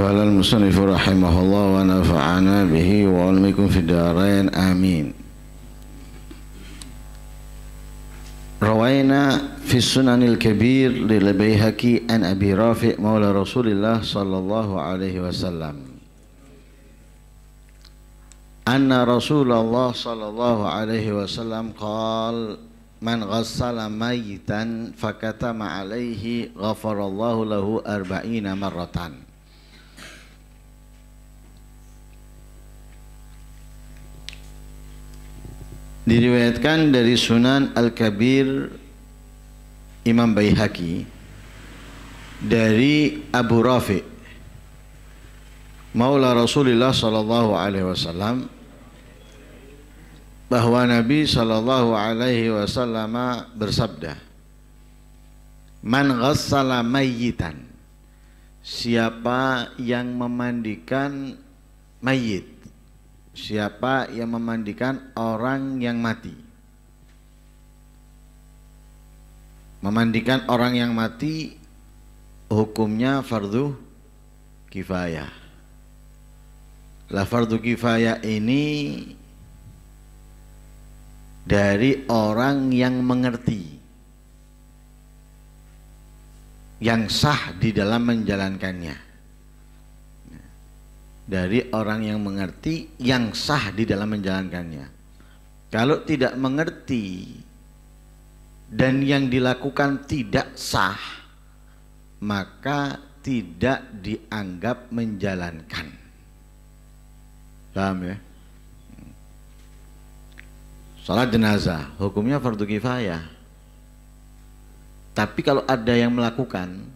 قال المصنف رحمه الله ونفعنا به وعلمكم في الدارين آمين روينا في السنن الكبير للبيهكي عن أبي رافع مولى رسول الله صلى الله عليه وسلم أن رسول الله صلى الله عليه وسلم قال من غسل ميتا فكتم عليه غفر الله له أربعين مرة diriwayatkan dari Sunan Al-Kabir Imam Baihaqi dari Abu Rafi Maula Rasulullah sallallahu alaihi wasallam bahwa Nabi sallallahu alaihi wasallam bersabda Man ghassala mayyitan siapa yang memandikan mayit siapa yang memandikan orang yang mati memandikan orang yang mati hukumnya fardhu kifayah lah fardhu kifayah ini dari orang yang mengerti yang sah di dalam menjalankannya dari orang yang mengerti yang sah di dalam menjalankannya. Kalau tidak mengerti dan yang dilakukan tidak sah, maka tidak dianggap menjalankan. Paham ya? Salat jenazah hukumnya fardu kifayah. Tapi kalau ada yang melakukan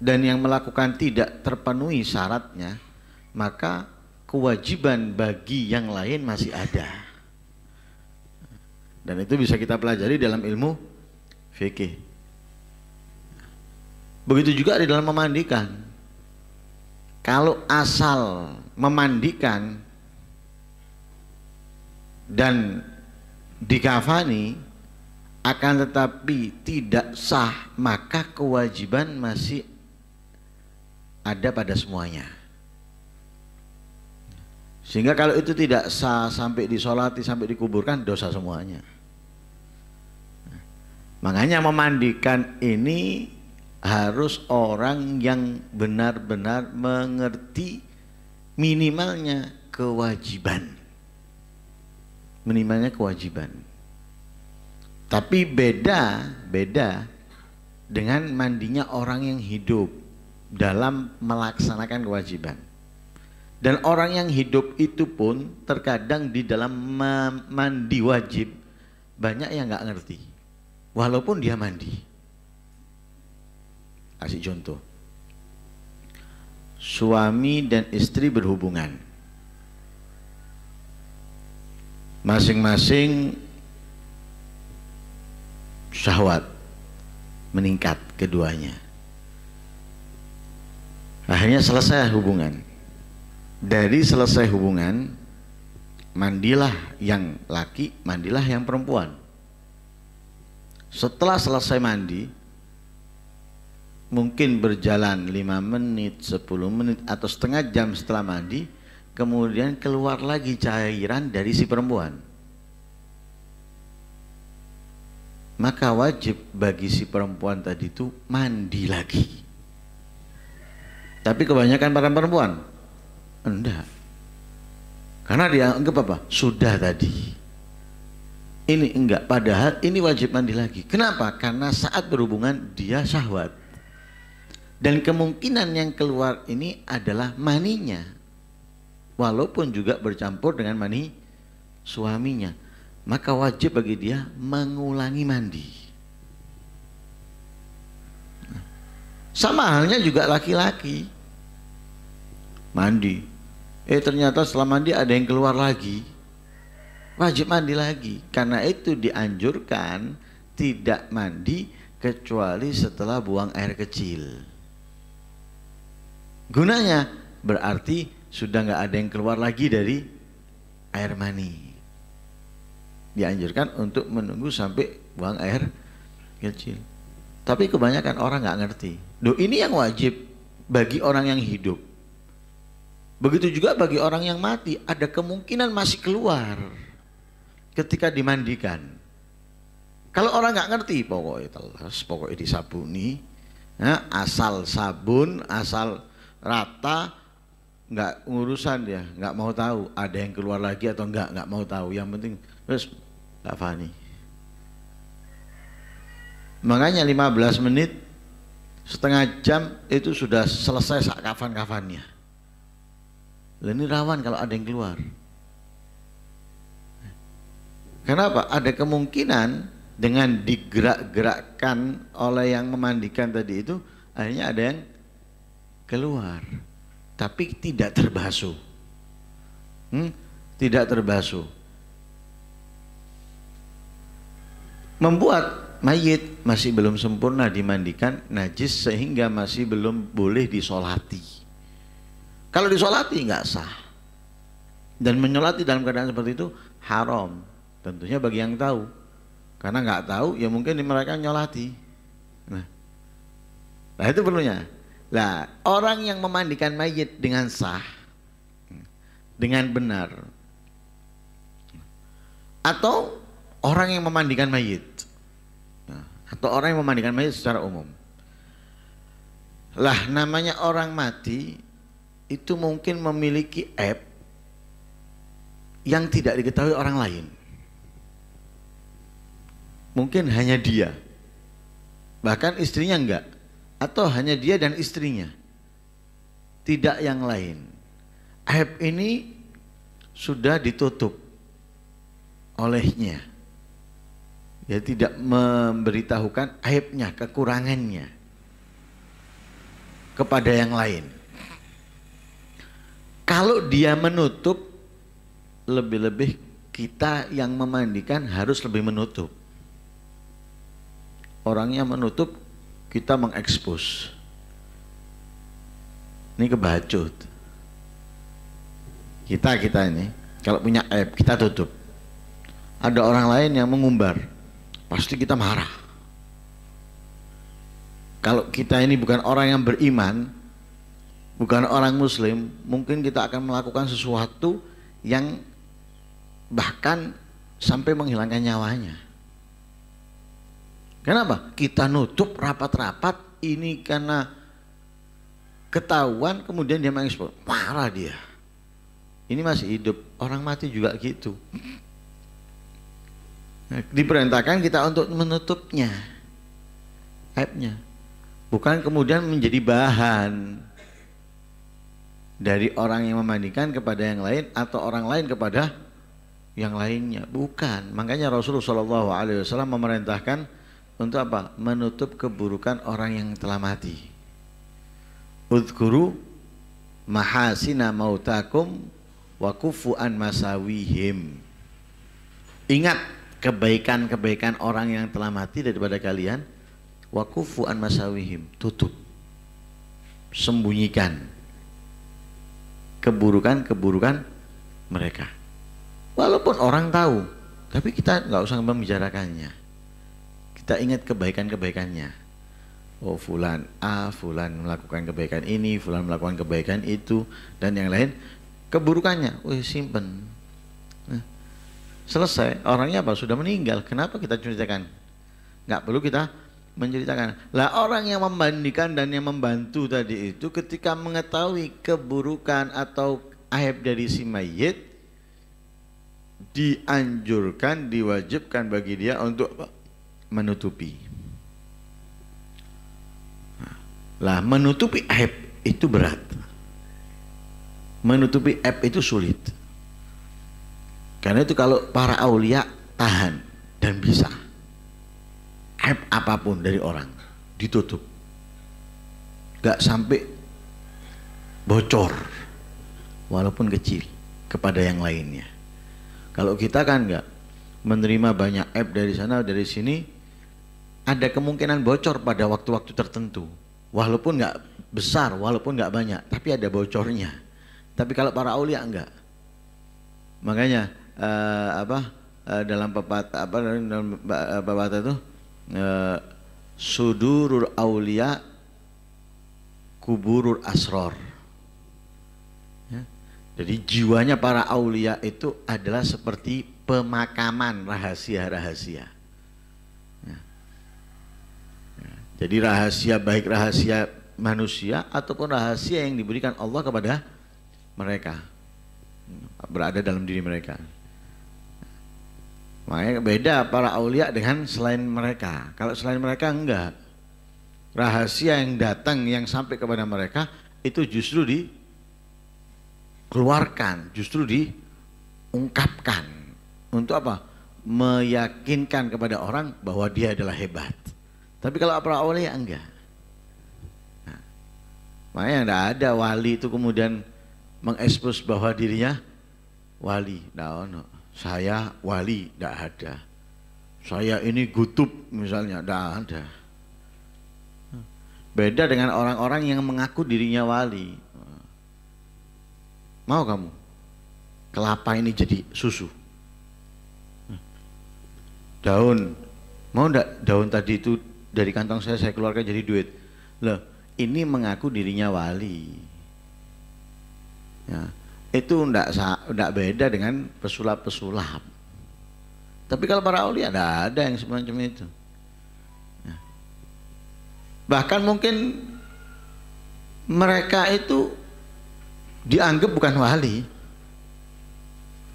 dan yang melakukan tidak terpenuhi syaratnya, maka kewajiban bagi yang lain masih ada. Dan itu bisa kita pelajari dalam ilmu fikih. Begitu juga di dalam memandikan. Kalau asal memandikan dan dikafani akan tetapi tidak sah, maka kewajiban masih ada pada semuanya. Sehingga kalau itu tidak sah sampai disolati, sampai dikuburkan dosa semuanya. makanya memandikan ini harus orang yang benar-benar mengerti minimalnya kewajiban. Minimalnya kewajiban. Tapi beda, beda dengan mandinya orang yang hidup dalam melaksanakan kewajiban. Dan orang yang hidup itu pun terkadang di dalam mandi wajib banyak yang nggak ngerti. Walaupun dia mandi. Kasih contoh. Suami dan istri berhubungan. Masing-masing syahwat meningkat keduanya Akhirnya selesai hubungan. Dari selesai hubungan, mandilah yang laki, mandilah yang perempuan. Setelah selesai mandi, mungkin berjalan 5 menit, 10 menit, atau setengah jam setelah mandi, kemudian keluar lagi cairan dari si perempuan. Maka wajib bagi si perempuan tadi itu mandi lagi. Tapi kebanyakan para perempuan enggak. Karena dia anggap apa? Sudah tadi. Ini enggak, padahal ini wajib mandi lagi. Kenapa? Karena saat berhubungan dia syahwat. Dan kemungkinan yang keluar ini adalah maninya. Walaupun juga bercampur dengan mani suaminya. Maka wajib bagi dia mengulangi mandi. Sama halnya juga laki-laki mandi. Eh ternyata setelah mandi ada yang keluar lagi. Wajib mandi lagi. Karena itu dianjurkan tidak mandi kecuali setelah buang air kecil. Gunanya berarti sudah nggak ada yang keluar lagi dari air mani. Dianjurkan untuk menunggu sampai buang air kecil. Tapi kebanyakan orang nggak ngerti. Duh ini yang wajib bagi orang yang hidup. Begitu juga bagi orang yang mati, ada kemungkinan masih keluar ketika dimandikan. Kalau orang nggak ngerti, pokoknya telas, pokoknya disabuni, ya, asal sabun, asal rata, nggak urusan dia, nggak mau tahu ada yang keluar lagi atau nggak, nggak mau tahu. Yang penting terus nggak fani. Makanya 15 menit, setengah jam itu sudah selesai sak kafan-kafannya. Lah ini rawan kalau ada yang keluar. Kenapa? Ada kemungkinan dengan digerak-gerakkan oleh yang memandikan tadi itu akhirnya ada yang keluar tapi tidak terbasuh. Hmm? Tidak terbasuh. Membuat mayit masih belum sempurna dimandikan najis sehingga masih belum boleh disolati. Kalau disolati nggak sah. Dan menyolati dalam keadaan seperti itu haram. Tentunya bagi yang tahu. Karena nggak tahu ya mungkin mereka nyolati. Nah, nah itu perlunya. Lah orang yang memandikan mayit dengan sah, dengan benar, atau orang yang memandikan mayit, nah, atau orang yang memandikan mayit secara umum. Lah namanya orang mati itu mungkin memiliki app yang tidak diketahui orang lain. Mungkin hanya dia. Bahkan istrinya enggak. Atau hanya dia dan istrinya. Tidak yang lain. App ini sudah ditutup olehnya. Ya tidak memberitahukan aibnya, kekurangannya kepada yang lain. Kalau dia menutup, lebih-lebih kita yang memandikan harus lebih menutup. Orangnya menutup, kita mengekspos. Ini kebacut. Kita kita ini kalau punya app kita tutup. Ada orang lain yang mengumbar, pasti kita marah. Kalau kita ini bukan orang yang beriman, bukan orang muslim mungkin kita akan melakukan sesuatu yang bahkan sampai menghilangkan nyawanya kenapa? kita nutup rapat-rapat ini karena ketahuan kemudian dia mengekspor marah dia ini masih hidup orang mati juga gitu diperintahkan kita untuk menutupnya aibnya bukan kemudian menjadi bahan dari orang yang memandikan kepada yang lain atau orang lain kepada yang lainnya bukan makanya Rasulullah SAW memerintahkan untuk apa menutup keburukan orang yang telah mati udhkuru mahasina mautakum wa kufu'an masawihim ingat kebaikan-kebaikan orang yang telah mati daripada kalian wa kufu'an masawihim tutup sembunyikan keburukan-keburukan mereka. Walaupun orang tahu, tapi kita nggak usah membicarakannya. Kita ingat kebaikan-kebaikannya. Oh fulan A, fulan melakukan kebaikan ini, fulan melakukan kebaikan itu, dan yang lain. Keburukannya, wih simpen. Nah, selesai, orangnya apa? Sudah meninggal, kenapa kita ceritakan? Nggak perlu kita menceritakan. Lah orang yang membandingkan dan yang membantu tadi itu ketika mengetahui keburukan atau aib dari si mayit dianjurkan, diwajibkan bagi dia untuk menutupi. Lah menutupi aib itu berat. Menutupi aib itu sulit. Karena itu kalau para aulia tahan dan bisa aib apapun dari orang ditutup gak sampai bocor walaupun kecil kepada yang lainnya kalau kita kan gak menerima banyak aib dari sana dari sini ada kemungkinan bocor pada waktu-waktu tertentu walaupun gak besar walaupun gak banyak tapi ada bocornya tapi kalau para aulia enggak makanya uh, apa uh, dalam pepatah apa dalam eh, pepatah itu sudurur eh, sudurul aulia kuburul asror ya. jadi jiwanya para aulia itu adalah seperti pemakaman rahasia-rahasia ya. ya. jadi rahasia baik rahasia manusia ataupun rahasia yang diberikan Allah kepada mereka berada dalam diri mereka. Makanya beda para aulia dengan selain mereka. Kalau selain mereka enggak. Rahasia yang datang yang sampai kepada mereka itu justru dikeluarkan, justru diungkapkan. Untuk apa? Meyakinkan kepada orang bahwa dia adalah hebat. Tapi kalau para aulia enggak. Nah, makanya enggak ada wali itu kemudian mengekspos bahwa dirinya wali. Nah, no saya wali tidak ada saya ini gutup misalnya tidak ada beda dengan orang-orang yang mengaku dirinya wali mau kamu kelapa ini jadi susu daun mau ndak daun tadi itu dari kantong saya saya keluarkan jadi duit loh ini mengaku dirinya wali ya itu tidak tidak beda dengan pesulap-pesulap. Tapi kalau para awli ada ada yang semacam itu. Ya. Bahkan mungkin mereka itu dianggap bukan wali.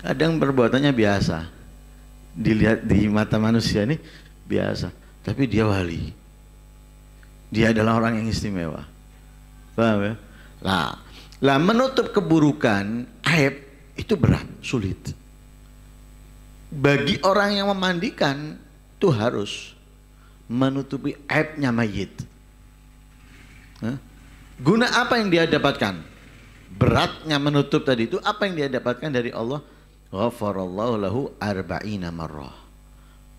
Kadang perbuatannya biasa. Dilihat di mata manusia ini biasa, tapi dia wali. Dia adalah orang yang istimewa. Paham ya? Nah, lah menutup keburukan, aib itu berat, sulit. Bagi orang yang memandikan itu harus menutupi aibnya mayit. Guna apa yang dia dapatkan? Beratnya menutup tadi itu apa yang dia dapatkan dari Allah? Ghafarallahu lahu arba'ina marrah.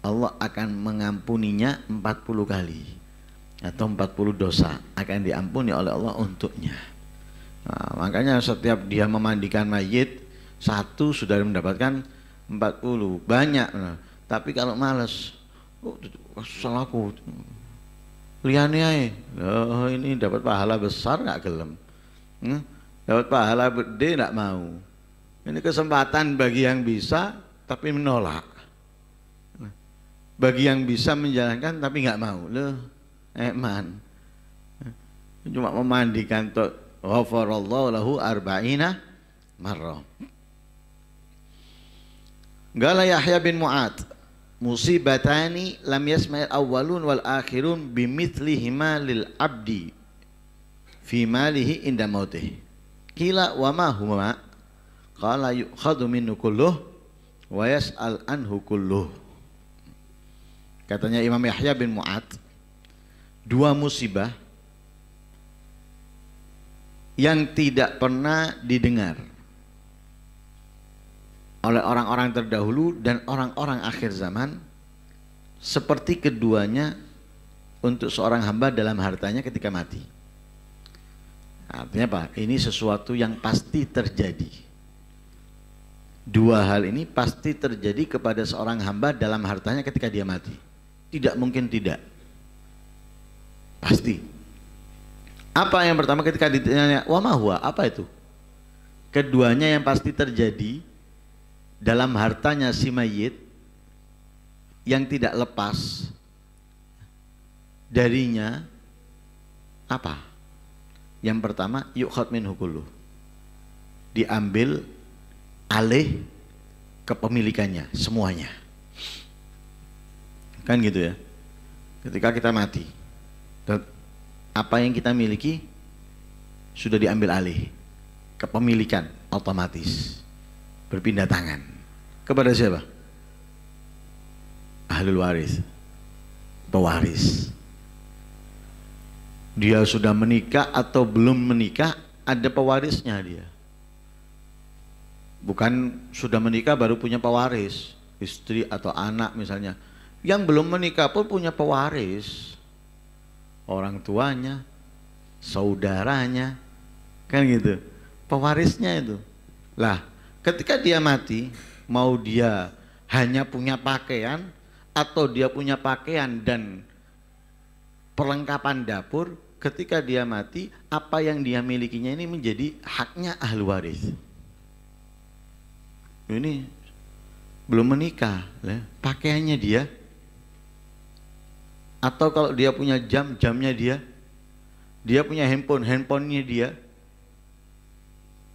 Allah akan mengampuninya 40 kali atau 40 dosa akan diampuni oleh Allah untuknya. Nah, makanya setiap dia memandikan mayit satu sudah mendapatkan 40 banyak nah. tapi kalau males oh, oh salahku liane ae oh, ini dapat pahala besar nggak gelem hmm? dapat pahala gede nggak mau ini kesempatan bagi yang bisa tapi menolak bagi yang bisa menjalankan tapi nggak mau loh eman cuma memandikan tok Ghafarallahu lahu arba'ina marrah. Gala Yahya bin Mu'ad musibatani lam yasma'il awwalun wal akhirun bimithlihima lil abdi fi malihi inda mautih. Kila wa ma huma qala yukhadu minu kulluh wa yas'al anhu kulluh. Katanya Imam Yahya bin Mu'ad dua musibah yang tidak pernah didengar oleh orang-orang terdahulu dan orang-orang akhir zaman seperti keduanya untuk seorang hamba dalam hartanya ketika mati. Artinya apa? Ini sesuatu yang pasti terjadi. Dua hal ini pasti terjadi kepada seorang hamba dalam hartanya ketika dia mati. Tidak mungkin tidak. Pasti. Apa yang pertama ketika ditanya, wah mahua, apa itu? Keduanya yang pasti terjadi dalam hartanya si mayit yang tidak lepas darinya apa? Yang pertama, yuk min hukulu. Diambil alih kepemilikannya, semuanya. Kan gitu ya. Ketika kita mati, apa yang kita miliki sudah diambil alih kepemilikan otomatis berpindah tangan kepada siapa ahli waris pewaris dia sudah menikah atau belum menikah ada pewarisnya dia bukan sudah menikah baru punya pewaris istri atau anak misalnya yang belum menikah pun punya pewaris orang tuanya, saudaranya, kan gitu, pewarisnya itu. Lah, ketika dia mati, mau dia hanya punya pakaian atau dia punya pakaian dan perlengkapan dapur, ketika dia mati, apa yang dia milikinya ini menjadi haknya ahlu waris. Ini belum menikah, pakaiannya dia atau kalau dia punya jam, jamnya dia. Dia punya handphone, handphonenya dia.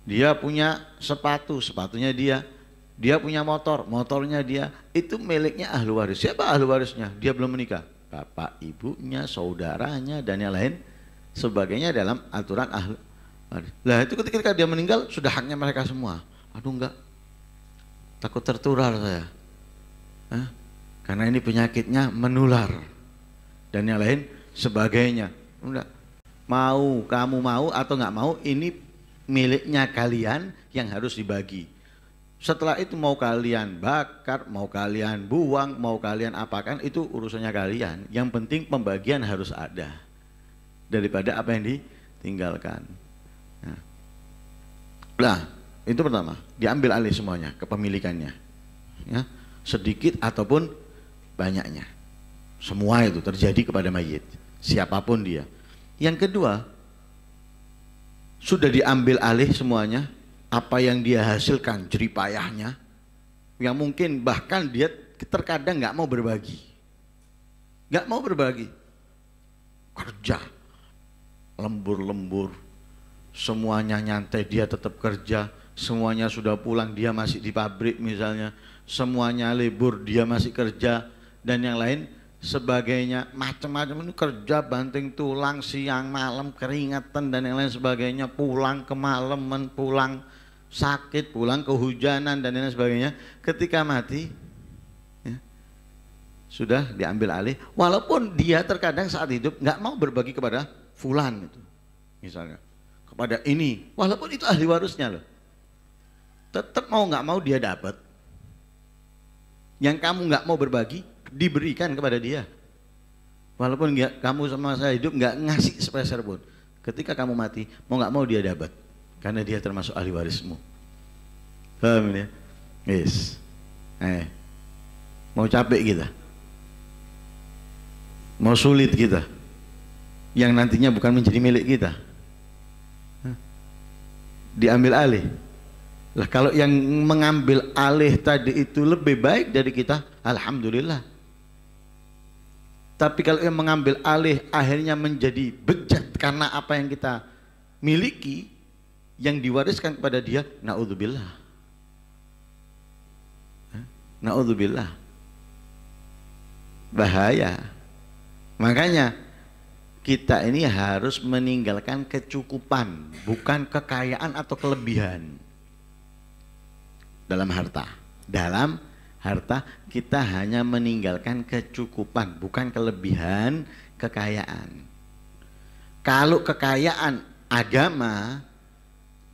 Dia punya sepatu, sepatunya dia. Dia punya motor, motornya dia. Itu miliknya ahli waris. Siapa ahli warisnya? Dia belum menikah. Bapak, ibunya, saudaranya, dan yang lain sebagainya dalam aturan ahli waris. Lah itu ketika dia meninggal sudah haknya mereka semua. Aduh enggak, takut tertular saya. Hah? Karena ini penyakitnya menular dan yang lain sebagainya. Enggak. Mau, kamu mau atau nggak mau ini miliknya kalian yang harus dibagi. Setelah itu mau kalian bakar, mau kalian buang, mau kalian apakan itu urusannya kalian. Yang penting pembagian harus ada daripada apa yang ditinggalkan. Nah, itu pertama diambil alih semuanya kepemilikannya, ya sedikit ataupun banyaknya. Semua itu terjadi kepada mayit, siapapun dia. Yang kedua, sudah diambil alih semuanya, apa yang dia hasilkan, jeripayahnya, yang mungkin bahkan dia terkadang nggak mau berbagi. Nggak mau berbagi. Kerja, lembur-lembur, semuanya nyantai, dia tetap kerja, semuanya sudah pulang, dia masih di pabrik misalnya, semuanya libur, dia masih kerja, dan yang lain sebagainya macam-macam ini kerja banting tulang siang malam keringetan dan yang lain sebagainya pulang ke kemalaman pulang sakit pulang kehujanan dan lain sebagainya ketika mati ya, sudah diambil alih walaupun dia terkadang saat hidup nggak mau berbagi kepada fulan itu misalnya kepada ini walaupun itu ahli warisnya loh tetap mau nggak mau dia dapat yang kamu nggak mau berbagi diberikan kepada dia. Walaupun nggak kamu sama saya hidup nggak ngasih sepeser pun. Ketika kamu mati, mau nggak mau dia dapat karena dia termasuk ahli warismu. Paham ya? Yes. Eh. Mau capek kita. Mau sulit kita. Yang nantinya bukan menjadi milik kita. Diambil alih. Lah kalau yang mengambil alih tadi itu lebih baik dari kita, alhamdulillah. Tapi kalau yang mengambil alih akhirnya menjadi bejat karena apa yang kita miliki yang diwariskan kepada dia, naudzubillah. Naudzubillah. Bahaya. Makanya kita ini harus meninggalkan kecukupan, bukan kekayaan atau kelebihan dalam harta. Dalam harta kita hanya meninggalkan kecukupan, bukan kelebihan kekayaan. Kalau kekayaan agama,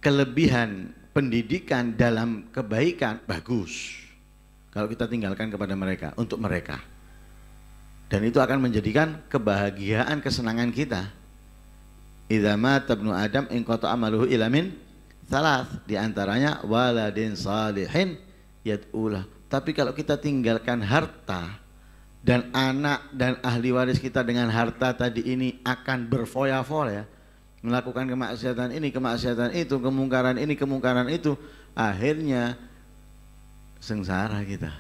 kelebihan pendidikan dalam kebaikan bagus. Kalau kita tinggalkan kepada mereka, untuk mereka. Dan itu akan menjadikan kebahagiaan, kesenangan kita. Idama tabnu Adam ingkoto amaluhu ilamin salah diantaranya waladin salihin yat'ulah tapi kalau kita tinggalkan harta dan anak dan ahli waris kita dengan harta tadi ini akan berfoya-foya melakukan kemaksiatan ini, kemaksiatan itu, kemungkaran ini, kemungkaran itu, akhirnya sengsara kita.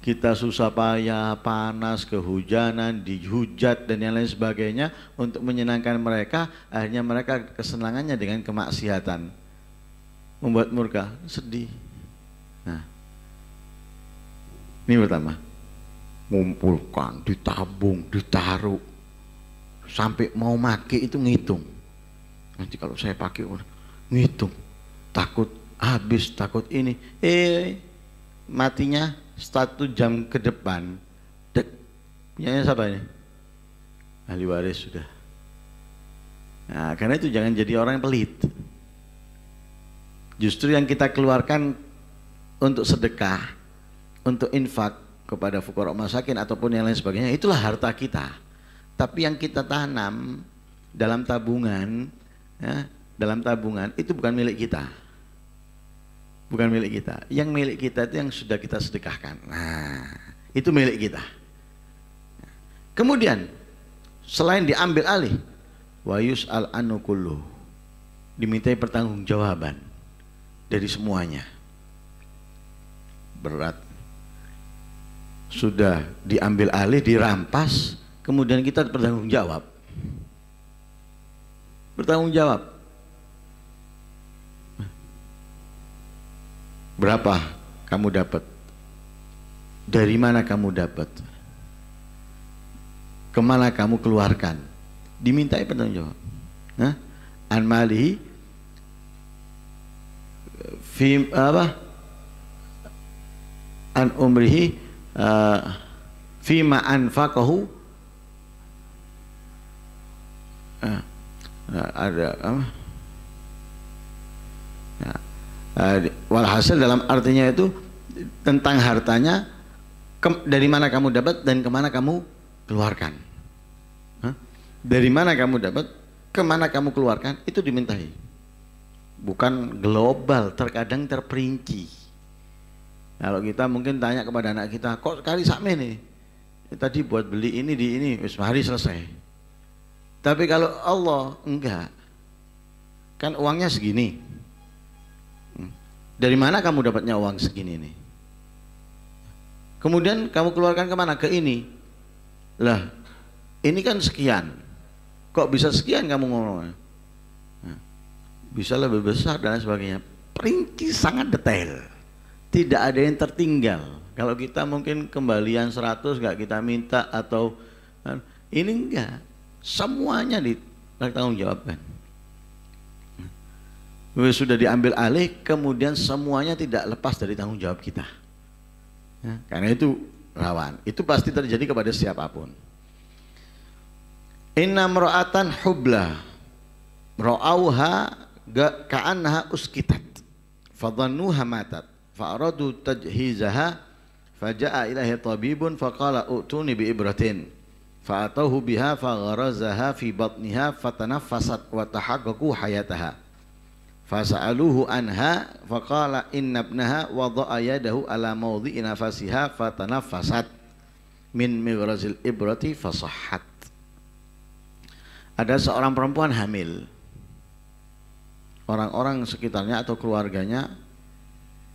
Kita susah payah, panas, kehujanan, dihujat dan yang lain sebagainya untuk menyenangkan mereka, akhirnya mereka kesenangannya dengan kemaksiatan. Membuat murka, sedih. Nah, ini pertama. Ngumpulkan, ditabung, ditaruh. Sampai mau make itu ngitung. Nanti kalau saya pakai ngitung. Takut habis, takut ini. Eh, matinya satu jam ke depan. Dek. Punyanya siapa ya. ini? Ahli waris sudah. Nah, karena itu jangan jadi orang yang pelit. Justru yang kita keluarkan untuk sedekah untuk infak kepada fukara masakin ataupun yang lain sebagainya itulah harta kita tapi yang kita tanam dalam tabungan ya, dalam tabungan itu bukan milik kita bukan milik kita yang milik kita itu yang sudah kita sedekahkan nah itu milik kita kemudian selain diambil alih wayus al Anukulu dimintai pertanggungjawaban dari semuanya berat sudah diambil alih, dirampas, kemudian kita bertanggung jawab. Bertanggung jawab. Berapa kamu dapat? Dari mana kamu dapat? Kemana kamu keluarkan? Dimintai bertanggung jawab. Nah, fim apa? An umrihi Eh, fima anfaqahu eh, eh, ada ya. walhasil dalam artinya itu tentang hartanya dari mana kamu dapat dan kemana kamu keluarkan. Dari mana kamu dapat, kemana kamu keluarkan itu dimintai. Bukan global, terkadang terperinci. Kalau kita mungkin tanya kepada anak kita, kok kali sakme nih? Ya, tadi buat beli ini di ini, wis hari selesai. Tapi kalau Allah enggak, kan uangnya segini. Hmm. Dari mana kamu dapatnya uang segini nih? Kemudian kamu keluarkan kemana? Ke ini. Lah, ini kan sekian. Kok bisa sekian kamu ngomong? Nah, bisa lebih besar dan sebagainya. Perinci sangat detail tidak ada yang tertinggal. Kalau kita mungkin kembalian 100 nggak kita minta atau kan, ini enggak. Semuanya ditanggung jawabkan. Sudah diambil alih, kemudian semuanya tidak lepas dari tanggung jawab kita. Ya, karena itu rawan. Itu pasti terjadi kepada siapapun. Inna mro'atan hubla ro'auha ka'anha uskitat Fadhanuha matat فأرادوا تجهيزها فجاء إليه طبيب فقال أؤتوني بإبرة فأتوه بها فغرزها في بطنها فتنفست وتحققوا حياتها فسألوه عنها فقال إن ابنها وضع يده على موضع نفسها فتنفست من مغرز الإبرة فصحت Ada seorang perempuan hamil. Orang-orang sekitarnya atau keluarganya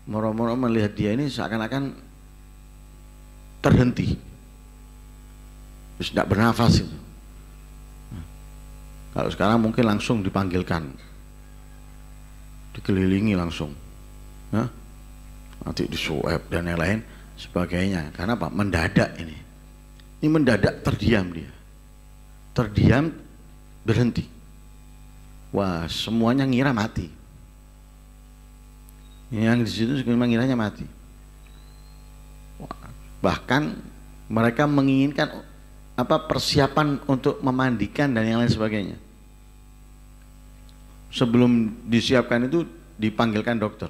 moro-moro melihat dia ini seakan-akan terhenti terus tidak bernafas itu kalau sekarang mungkin langsung dipanggilkan dikelilingi langsung nah, nanti disuap dan yang lain sebagainya karena apa mendadak ini ini mendadak terdiam dia terdiam berhenti wah semuanya ngira mati yang di situ memang kiranya mati. Bahkan mereka menginginkan apa persiapan untuk memandikan dan yang lain sebagainya. Sebelum disiapkan itu dipanggilkan dokter.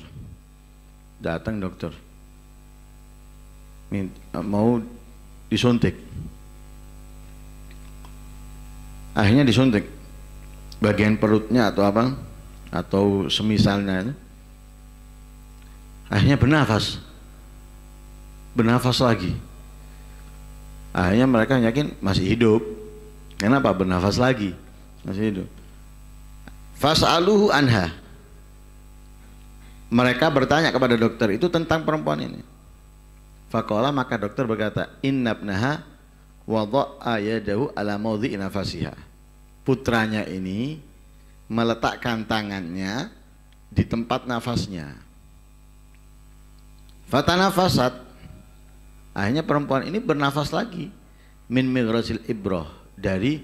Datang dokter. mau disuntik. Akhirnya disuntik bagian perutnya atau apa atau semisalnya itu Akhirnya bernafas. Bernafas lagi. Akhirnya mereka yakin masih hidup. Kenapa? Bernafas lagi. Masih hidup. Fas'aluhu anha. Mereka bertanya kepada dokter itu tentang perempuan ini. Fakola maka dokter berkata, Innabnaha wadha'a yadahu ala maudhi'i nafasiha. Putranya ini meletakkan tangannya di tempat nafasnya. Fata nafasat Akhirnya perempuan ini bernafas lagi. Min migrosil ibroh. Dari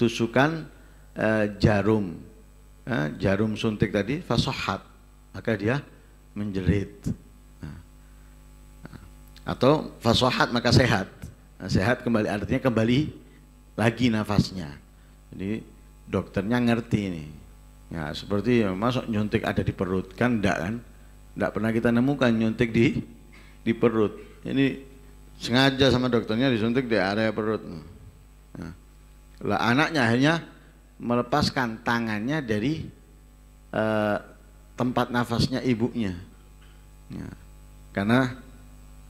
tusukan eh, jarum. Eh, jarum suntik tadi. Fasohat. Maka dia menjerit. Nah. Atau fasohat maka sehat. Nah, sehat kembali. Artinya kembali lagi nafasnya. Jadi dokternya ngerti ini. Ya seperti masuk nyuntik ada di perut kan enggak kan? Tidak pernah kita nemukan nyuntik di di perut. Ini sengaja sama dokternya disuntik di area perut. Nah, lah anaknya akhirnya melepaskan tangannya dari eh, tempat nafasnya ibunya. Ya, karena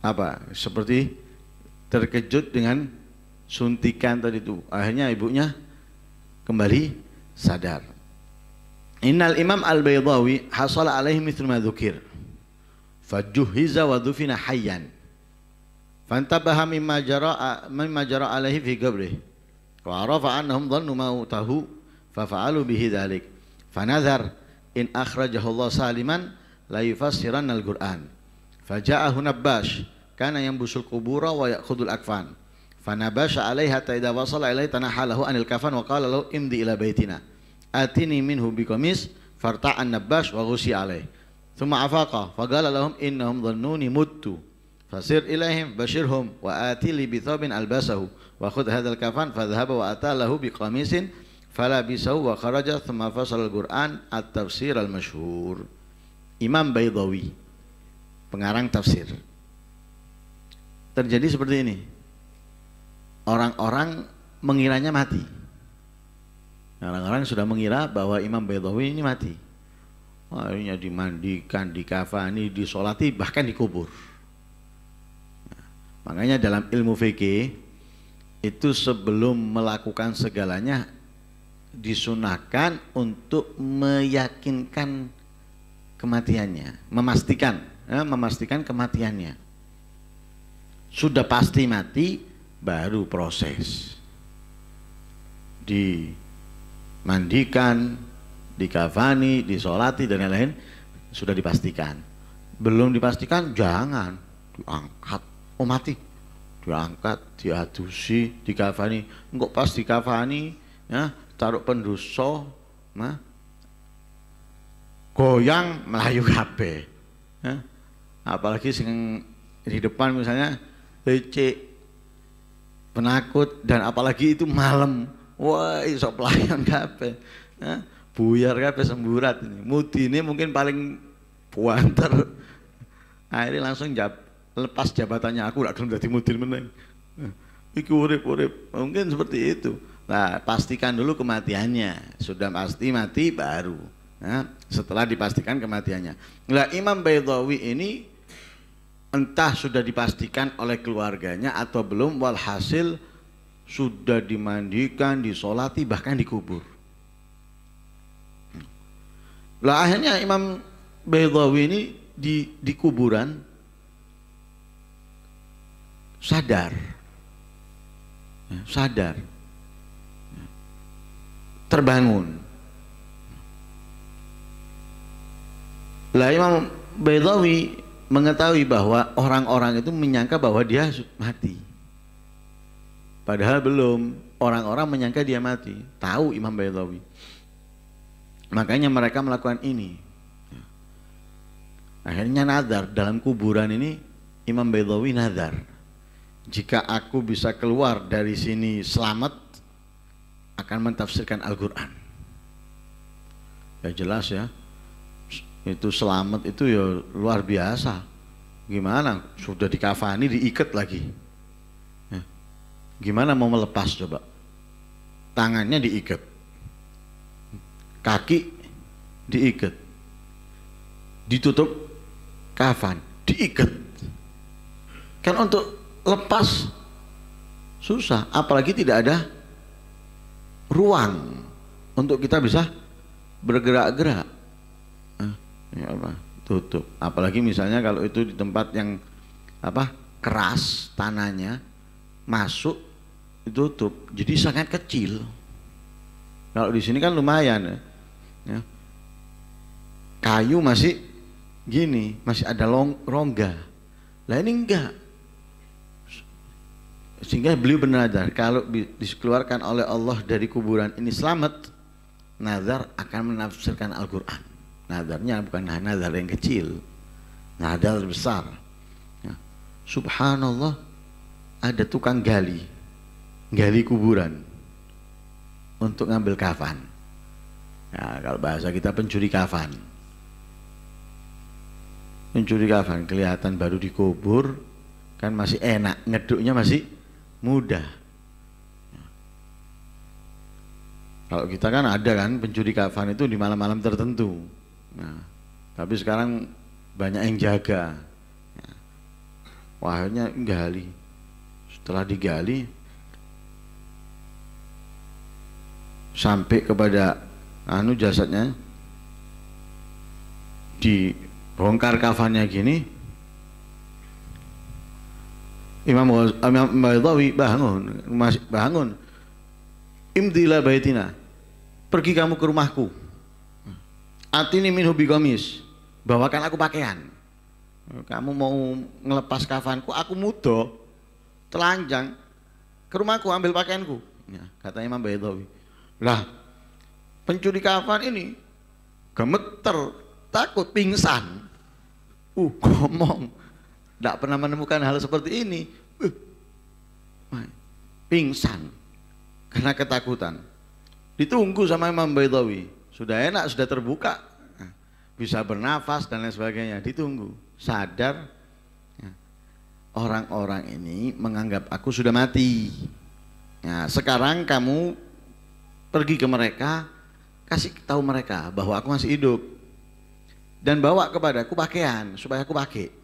apa? Seperti terkejut dengan suntikan tadi itu. Akhirnya ibunya kembali sadar. Innal Imam Al-Baydawi hasala alaihi mithlu ma فجهز ودفن حيا فانتبه مما جرى مما جرى عليه في قبره وعرف أنهم ظنوا موته ففعلوا به ذلك فنذر إن أخرجه الله سالما لا يفسرن القرآن فجاءه نباش كان ينبش القبور ويأخذ الأكفان فنباش عليه حتى إذا وصل إليه تنحله عن الكفن وقال له امضي إلى بيتنا آتني منه بقميص فارتع النباش وغشي عليه ثم عفاقا فقال لهم إنهم ظنوني مت فسير إليهم بشرهم وآتي لي بثوب ألبسه وخذ هذا الكفن فذهب وأتى له بقميص فلبسه وخرج ثم فصل القرآن التفسير المشهور إمام بيضوي pengarang tafsir terjadi seperti ini orang-orang mengiranya mati orang-orang sudah mengira bahwa Imam Baydawi ini mati akhirnya dimandikan, dikafani, disolati, bahkan dikubur. Nah, makanya dalam ilmu fikih itu sebelum melakukan segalanya disunahkan untuk meyakinkan kematiannya, memastikan, ya, memastikan kematiannya. Sudah pasti mati, baru proses dimandikan, dikafani, disolati dan lain-lain sudah dipastikan. Belum dipastikan jangan diangkat. Oh mati. Diangkat, diadusi, dikafani. Enggak pas dikafani ya taruh penduso nah, goyang melayu kabeh. Ya. Apalagi sing di depan misalnya lecek penakut dan apalagi itu malam wah iso pelayan kape. ya buyar kabeh semburat ini. ini mungkin paling puanter. Akhirnya langsung jab, lepas jabatannya aku rak gelem dadi mudin meneh. Eh, iki urip-urip. Mungkin seperti itu. Nah, pastikan dulu kematiannya. Sudah pasti mati baru. Nah, setelah dipastikan kematiannya. Nah, Imam Baidawi ini entah sudah dipastikan oleh keluarganya atau belum walhasil sudah dimandikan, disolati bahkan dikubur. Lah akhirnya Imam Baidawi ini di, di kuburan sadar. Ya, sadar. Ya. Terbangun. Lah Imam Baidawi mengetahui bahwa orang-orang itu menyangka bahwa dia mati. Padahal belum, orang-orang menyangka dia mati. Tahu Imam Baidawi. Makanya mereka melakukan ini. Ya. Akhirnya nazar dalam kuburan ini Imam Baidawi nazar. Jika aku bisa keluar dari sini selamat akan mentafsirkan Al-Qur'an. Ya jelas ya. Itu selamat itu ya luar biasa. Gimana? Sudah dikafani diikat lagi. Ya. Gimana mau melepas coba? Tangannya diikat kaki diikat ditutup kafan diikat kan untuk lepas susah apalagi tidak ada ruang untuk kita bisa bergerak-gerak eh, ya apa tutup apalagi misalnya kalau itu di tempat yang apa keras tanahnya masuk ditutup jadi sangat kecil kalau di sini kan lumayan Ya. Kayu masih gini, masih ada long, rongga. Lah ini enggak. Sehingga beliau bernadar, kalau dikeluarkan oleh Allah dari kuburan ini selamat, nazar akan menafsirkan Al-Quran. Nazarnya bukan nazar yang kecil, nazar besar. Ya. Subhanallah, ada tukang gali, gali kuburan untuk ngambil kafan. Ya, kalau bahasa kita pencuri kafan. Pencuri kafan kelihatan baru dikubur kan masih enak, ngeduknya masih mudah. Kalau kita kan ada kan pencuri kafan itu di malam-malam tertentu. Nah, tapi sekarang banyak yang jaga. Nah, wahnya gali. Setelah digali sampai kepada anu jasadnya di bongkar kafannya gini Imam Imam Baidawi bangun masih bangun imdila baitina pergi kamu ke rumahku atini hubi gomis, bawakan aku pakaian kamu mau ngelepas kafanku aku mudo telanjang ke rumahku ambil pakaianku ya, kata Imam Baidawi lah pencuri kafan ini gemeter, takut, pingsan. Uh, ngomong. Tidak pernah menemukan hal seperti ini. Uh, pingsan karena ketakutan. Ditunggu sama Imam Baidawi. Sudah enak, sudah terbuka. Bisa bernafas dan lain sebagainya. Ditunggu. Sadar ya. orang-orang ini menganggap aku sudah mati. Nah, sekarang kamu pergi ke mereka kasih tahu mereka bahwa aku masih hidup dan bawa kepadaku pakaian supaya aku pakai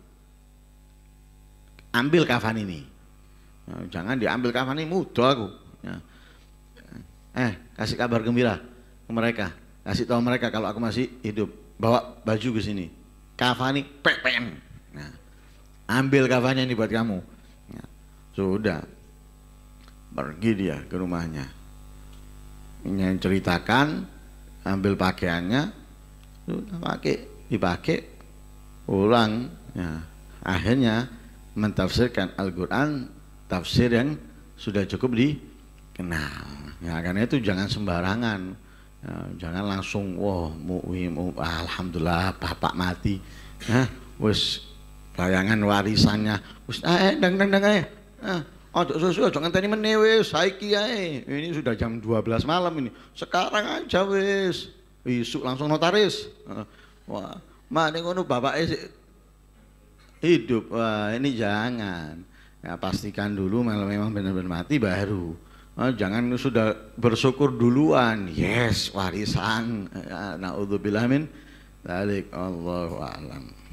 ambil kafan ini ya, jangan diambil kafan ini mudah aku ya. eh kasih kabar gembira ke mereka kasih tahu mereka kalau aku masih hidup bawa baju ke sini kafani pepen nah, ya. ambil kafannya ini buat kamu ya. sudah pergi dia ke rumahnya ingin ceritakan ambil pakaiannya pakai dipakai ulang ya. akhirnya mentafsirkan Al-Quran tafsir yang sudah cukup dikenal ya karena itu jangan sembarangan ya, jangan langsung wah mu'wim alhamdulillah bapak mati nah, wis bayangan warisannya wis eh deng, deng, deng, eh, eh ya. Ah, oh, susu jangan ngenteni meneh saiki ae. Ini sudah jam 12 malam ini. Sekarang aja wis. Isuk langsung notaris. Wah, mak ngono bapake hidup. Wah, ini jangan. Ya pastikan dulu malam memang benar-benar mati baru. Oh, jangan sudah bersyukur duluan. Yes, warisan. Ya, Naudzubillah min dzalik. Allahu a'lam.